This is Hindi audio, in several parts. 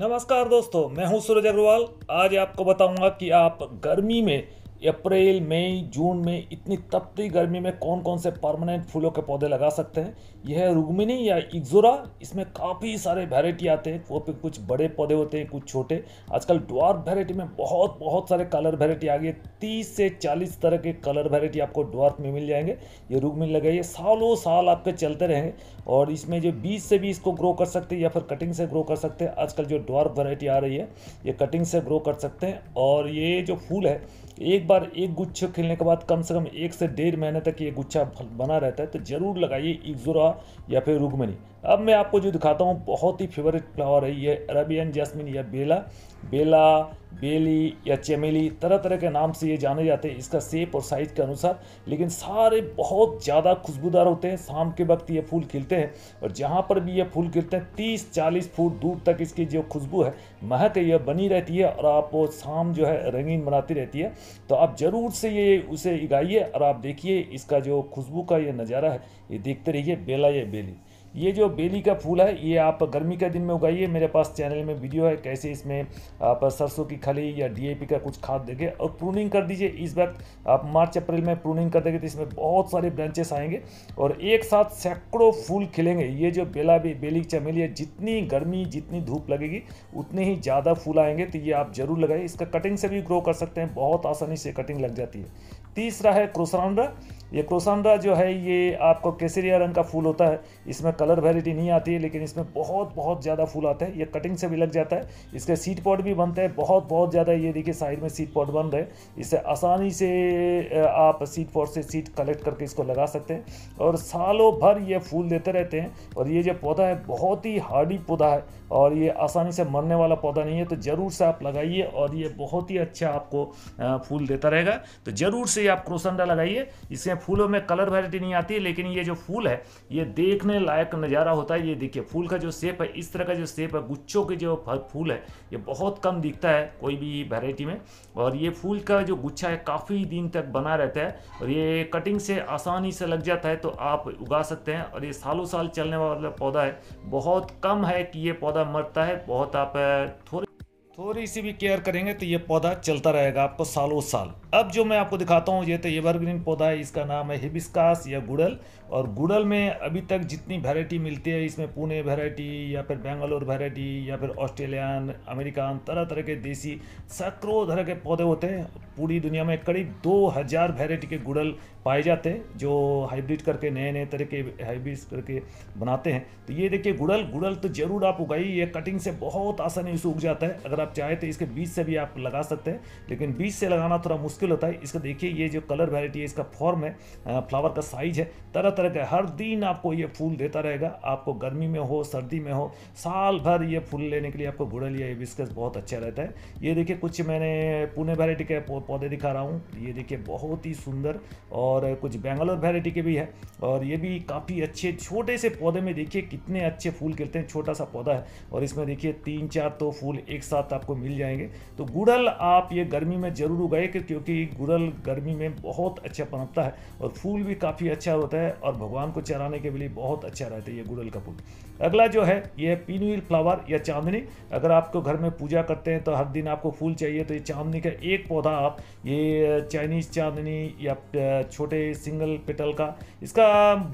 नमस्कार दोस्तों मैं हूं सूरज अग्रवाल आज आपको बताऊंगा कि आप गर्मी में अप्रैल मई जून में इतनी तपती गर्मी में कौन कौन से परमानेंट फूलों के पौधे लगा सकते हैं यह है रुगमिनी या इग्जोरा इसमें काफ़ी सारे वेराइटी आते हैं वो पे कुछ बड़े पौधे होते हैं कुछ छोटे आजकल ड्वार्फ वैरायटी में बहुत बहुत सारे कलर वेराइटी आ गई है तीस से चालीस तरह के कलर वेराइटी आपको ड्वार्फ में मिल जाएंगे ये रुग्मिनी लगाइए सालों साल आपके चलते रहेंगे और इसमें जो बीज से भी इसको ग्रो कर सकते हैं या फिर कटिंग से ग्रो कर सकते हैं आजकल जो ड्वार्फ वेराइटी आ रही है ये कटिंग से ग्रो कर सकते हैं और ये जो फूल है एक बार एक गुच्छा खेलने के बाद कम से कम एक से डेढ़ महीने तक ये गुच्छा बना रहता है तो ज़रूर लगाइए इग्जोरा या फिर रुगमनी अब मैं आपको जो दिखाता हूँ बहुत ही फेवरेट फ्लावर है ये अरेबियन जैस्मिन या बेला बेला बेली या चमेली तरह तरह के नाम से ये जाने जाते हैं इसका सेप और साइज के अनुसार लेकिन सारे बहुत ज़्यादा खुशबूदार होते हैं शाम के वक्त ये फूल खिलते हैं और जहाँ पर भी ये फूल खिलते हैं तीस चालीस फुट दूर तक इसकी जो खुशबू है महक है यह बनी रहती है और आप वो शाम जो है रंगीन बनाती रहती है तो आप ज़रूर से ये उसे उगाइए और आप देखिए इसका जो खुशबू का ये नज़ारा है ये देखते रहिए बेला या बेली ये जो बेली का फूल है ये आप गर्मी के दिन में उगाइए मेरे पास चैनल में वीडियो है कैसे इसमें आप सरसों की खली या डीएपी का कुछ खाद देंगे और प्रूनिंग कर दीजिए इस वक्त आप मार्च अप्रैल में प्रूनिंग कर देंगे तो इसमें बहुत सारे ब्रांचेस आएंगे और एक साथ सैकड़ों फूल खिलेंगे ये जो बेला भी बेली चमेली है जितनी गर्मी जितनी धूप लगेगी उतने ही ज़्यादा फूल आएंगे तो ये आप ज़रूर लगाइए इसका कटिंग से भी ग्रो कर सकते हैं बहुत आसानी से कटिंग लग जाती है तीसरा है क्रोसरांडा ये क्रोसांडा जो है ये आपको केसरिया रंग का फूल होता है इसमें कलर वेराइटी नहीं आती है लेकिन इसमें बहुत बहुत ज़्यादा फूल आते हैं ये कटिंग से भी लग जाता है इसके सीट पॉट भी बनते हैं बहुत बहुत ज़्यादा ये देखिए साइड में सीट पॉट बन रहे इससे आसानी से आप सीट पॉट से सीट कलेक्ट करके इसको लगा सकते हैं और सालों भर ये फूल देते रहते हैं और ये जो पौधा है बहुत ही हार्डी पौधा है और ये आसानी से मरने वाला पौधा नहीं है तो ज़रूर से आप लगाइए और ये बहुत ही अच्छा आपको फूल देता रहेगा तो ज़रूर से आप क्रोसंडा लगाइए इसमें फूलों में कलर वैरायटी नहीं आती लेकिन ये जो फूल है ये देखने लायक नज़ारा होता है ये देखिए फूल का जो सेप है इस तरह का जो सेप है गुच्छों के जो फूल है ये बहुत कम दिखता है कोई भी वैरायटी में और ये फूल का जो गुच्छा है काफ़ी दिन तक बना रहता है और ये कटिंग से आसानी से लग जाता है तो आप उगा सकते हैं और ये सालों साल चलने वाला पौधा है बहुत कम है कि ये पौधा मरता है बहुत आप थोड़े थोड़ी सी भी केयर करेंगे तो ये पौधा चलता रहेगा आपको सालों साल अब जो मैं आपको दिखाता हूँ ये तो एवरग्रीन पौधा है इसका नाम है हिबिस्कास या गुड़ल और गुड़ल में अभी तक जितनी वैरायटी मिलती है इसमें पुणे वैरायटी या फिर बेंगलोर वैरायटी या फिर ऑस्ट्रेलियन अमेरिकन तरह तरह के देसी सैकड़ों तरह के पौधे होते हैं पूरी दुनिया में करीब दो हज़ार वैरायटी के गुड़ल पाए जाते हैं जो हाइब्रिड करके नए नए तरह के हाइब्रिड करके बनाते हैं तो ये देखिए गुड़ल गुड़ल तो ज़रूर आप उगाइए ये कटिंग से बहुत आसानी से उग जाता है अगर आप चाहें तो इसके बीज से भी आप लगा सकते हैं लेकिन बीज से लगाना थोड़ा मुश्किल होता है इसका देखिए ये जो कलर वेराइटी है इसका फॉर्म है फ्लावर का साइज है तरह तरह के हर दिन आपको ये फूल देता रहेगा आपको गर्मी में हो सर्दी में हो साल भर ये फूल लेने के लिए आपको गुड़ल या बिस्कस बहुत अच्छा रहता है ये देखिए कुछ मैंने पुणे वेराइटी के पौधे दिखा रहा हूँ ये देखिए बहुत ही सुंदर और कुछ बेंगलोर वेराइटी के भी है और ये भी काफ़ी अच्छे छोटे से पौधे में देखिए कितने अच्छे फूल गिरते हैं छोटा सा पौधा है और इसमें देखिए तीन चार तो फूल एक साथ आपको मिल जाएंगे तो गुड़ल आप ये गर्मी में ज़रूर उगाए क्योंकि गुड़ल गर्मी में बहुत अच्छा पनपता है और फूल भी काफ़ी अच्छा होता है और भगवान को चराने के लिए बहुत अच्छा रहता है ये गुड़ल का फूल अगला जो है ये है पीनवील फ्लावर या चांदनी अगर आपको घर में पूजा करते हैं तो हर दिन आपको फूल चाहिए तो ये चांदनी का एक पौधा आप ये चाइनीज़ चांदनी या छोटे सिंगल पेटल का इसका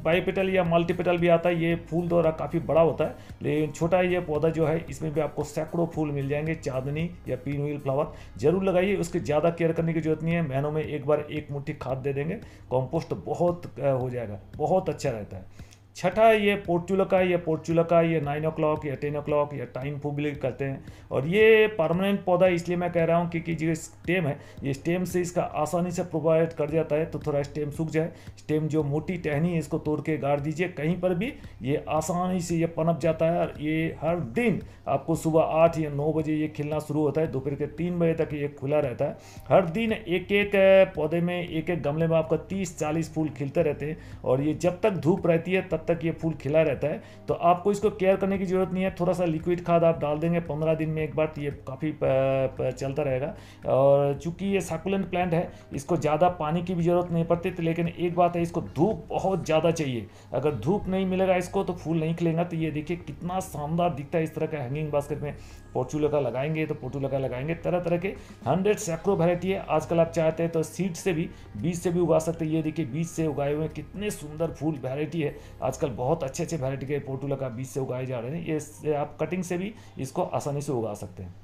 बाई पेटल या मल्टी पेटल भी आता है ये फूल द्वारा काफ़ी बड़ा होता है लेकिन छोटा ये पौधा जो है इसमें भी आपको सैकड़ों फूल मिल जाएंगे चांदनी या पीनवील फ्लावर जरूर लगाइए उसकी ज़्यादा केयर करने की जरूरत नहीं है महीनों में एक बार एक मुठ्ठी खाद दे देंगे कॉम्पोस्ट बहुत हो जाएगा बहुत अच्छा रहता है छठा ये पोर्चुलका ये पोर्चुला ये नाइन ओ क्लॉक या टेन ओ क्लॉक या टाइम पब्लिक करते हैं और ये परमानेंट पौधा इसलिए मैं कह रहा हूँ क्योंकि जो स्टेम है ये स्टेम से इसका आसानी से प्रोवाइड कर जाता है तो थोड़ा स्टेम सूख जाए स्टेम जो मोटी टहनी है इसको तोड़ के गाड़ दीजिए कहीं पर भी ये आसानी से ये पनप जाता है और ये हर दिन आपको सुबह आठ या नौ बजे ये खिलना शुरू होता है दोपहर के तीन बजे तक ये खुला रहता है हर दिन एक एक पौधे में एक एक गमले में आपका तीस चालीस फूल खिलते रहते हैं और ये जब तक धूप रहती है तब तक ये फूल खिला रहता है तो आपको इसको केयर करने की ज़रूरत नहीं है थोड़ा सा लिक्विड खाद आप डाल देंगे पंद्रह दिन में एक बार तो ये काफ़ी चलता रहेगा और चूंकि ये साकुलेंट प्लांट है इसको ज़्यादा पानी की भी ज़रूरत नहीं पड़ती लेकिन एक बात है इसको धूप बहुत ज़्यादा चाहिए अगर धूप नहीं मिलेगा इसको तो फूल नहीं खिलेगा तो ये देखिए कितना शानदार दिखता है इस तरह का हैंगिंग बास्केट में पोर्चूलो का लगाएंगे तो पोर्चूलो का लगाएंगे तरह तरह के हंड्रेड सैक्रो वेराइटी है आजकल आप चाहते हैं तो सीड से भी बीज से भी उगा सकते हैं ये देखिए बीज से उगाए हुए कितने सुंदर फूल वेराइटी है आज आजकल बहुत अच्छे अच्छे वैरायटी के पोर्टुला का बीज से उगाए जा रहे हैं ये आप कटिंग से भी इसको आसानी से उगा सकते हैं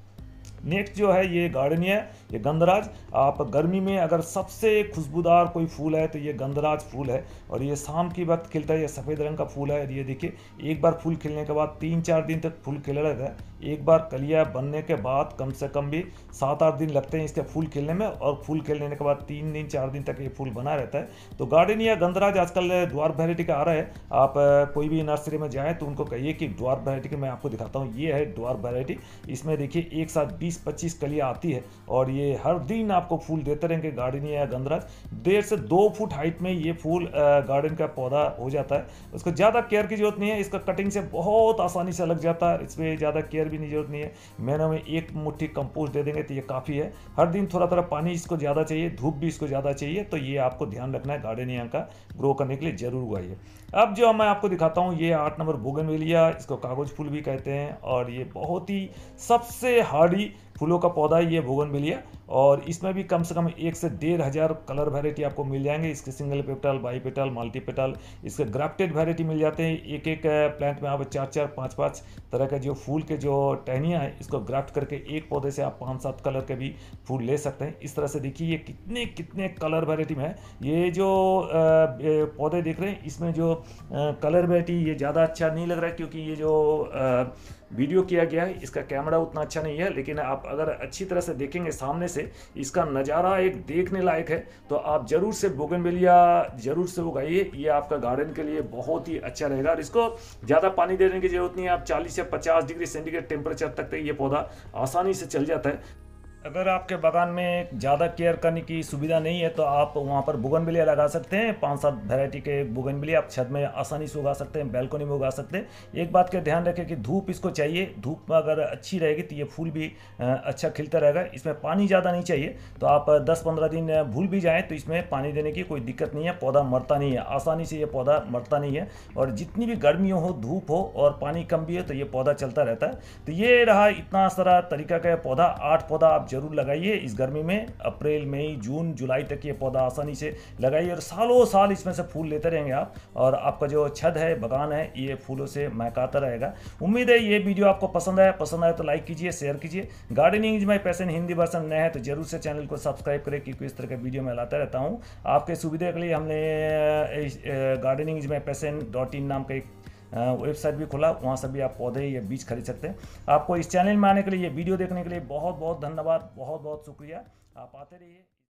नेक्स्ट जो है ये गार्डनिया ये गंधराज आप गर्मी में अगर सबसे खुशबूदार कोई फूल है तो ये गंधराज फूल है और ये शाम के वक्त खिलता है ये सफ़ेद रंग का फूल है ये देखिए एक बार फूल खिलने के बाद तीन चार दिन तक फूल खिला रहता है एक बार कलिया बनने के बाद कम से कम भी सात आठ दिन लगते हैं इसके फूल खिलने में और फूल खिलने के बाद तीन दिन चार दिन तक ये फूल बना रहता है तो गार्डन या गंदराज आजकल द्वार वेराइटी का आ रहा है आप कोई भी नर्सरी में जाए तो उनको कहिए कि द्वार वेराइटी की मैं आपको दिखाता हूँ ये है द्वार वेराइटी इसमें देखिए एक साथ बीस पच्चीस कलिया आती है और ये हर दिन आपको फूल देते रहेंगे गार्डनिया या गंदराज डेढ़ से दो फुट हाइट में ये फूल गार्डन का पौधा हो जाता है उसको ज़्यादा केयर की जरूरत नहीं है इसका कटिंग से बहुत आसानी से लग जाता है इसमें ज़्यादा केयर भी नहीं जरूरत नहीं है मैंने हमें एक मुट्ठी कंपोस्ट दे देंगे तो ये काफ़ी है हर दिन थोड़ा थोड़ा पानी इसको ज़्यादा चाहिए धूप भी इसको ज़्यादा चाहिए तो ये आपको ध्यान रखना है गार्डनिया का ग्रो करने के लिए ज़रूर उगाइए अब जो मैं आपको दिखाता हूँ ये आठ नंबर बोगनवेलिया इसको कागज़ फूल भी कहते हैं और ये बहुत ही सबसे हार्डी फूलों का पौधा है ये बोगनवेलिया और इसमें भी कम से कम एक से डेढ़ हज़ार कलर वैरायटी आपको मिल जाएंगे इसके single petal bi petal multi petal इसके ग्राफ्टेड वैरायटी मिल जाते हैं एक एक प्लांट में आप चार चार पाँच पाँच तरह के जो फूल के जो टहनियाँ हैं इसको ग्राफ्ट करके एक पौधे से आप पाँच सात कलर के भी फूल ले सकते हैं इस तरह से देखिए ये कितने कितने कलर वैरायटी में है ये जो पौधे देख रहे हैं इसमें जो कलर वैरायटी ये ज़्यादा अच्छा नहीं लग रहा है क्योंकि ये जो वीडियो किया गया है इसका कैमरा उतना अच्छा नहीं है लेकिन आप अगर अच्छी तरह से देखेंगे सामने से से इसका नज़ारा एक देखने लायक है तो आप ज़रूर से बोगनवेलिया ज़रूर से उगाइए ये आपका गार्डन के लिए बहुत ही अच्छा रहेगा और इसको ज़्यादा पानी देने की जरूरत नहीं है आप चालीस या पचास डिग्री सेंटीग्रेड टेम्परेचर तक तो ये पौधा आसानी से चल जाता है अगर आपके बागान में ज़्यादा केयर करने की सुविधा नहीं है तो आप वहाँ पर बुगनबिलिया लगा सकते हैं पांच सात वेराइटी के बुगनबिलिया आप छत में आसानी से उगा सकते हैं बैल्कोनी में उगा सकते हैं एक बात का ध्यान रखें कि धूप इसको चाहिए धूप अगर अच्छी रहेगी तो ये फूल भी अच्छा खिलता रहेगा इसमें पानी ज़्यादा नहीं चाहिए तो आप दस पंद्रह दिन भूल भी जाएँ तो इसमें पानी देने की कोई दिक्कत नहीं है पौधा मरता नहीं है आसानी से ये पौधा मरता नहीं है और जितनी भी गर्मी हो धूप हो और पानी कम भी हो तो ये पौधा चलता रहता है तो ये रहा इतना सारा तरीका का पौधा आठ पौधा आप ज़रूर लगाइए इस गर्मी में अप्रैल मई जून जुलाई तक ये पौधा आसानी से लगाइए और सालों साल इसमें से फूल लेते रहेंगे आप और आपका जो छत है बगान है ये फूलों से महकाता रहेगा उम्मीद है ये वीडियो आपको पसंद आया पसंद आया तो लाइक कीजिए शेयर कीजिए gardening is my passion Hindi version नया है तो जरूर से चैनल को सब्सक्राइब करें क्योंकि इस तरह के वीडियो मैं लाता रहता हूँ आपके सुविधा के लिए हमने gardening is my passion dot in नाम का एक वेबसाइट भी खुला वहाँ से भी आप पौधे या बीज खरीद सकते हैं आपको इस चैनल में आने के लिए ये वीडियो देखने के लिए बहुत बहुत धन्यवाद बहुत बहुत शुक्रिया आप आते रहिए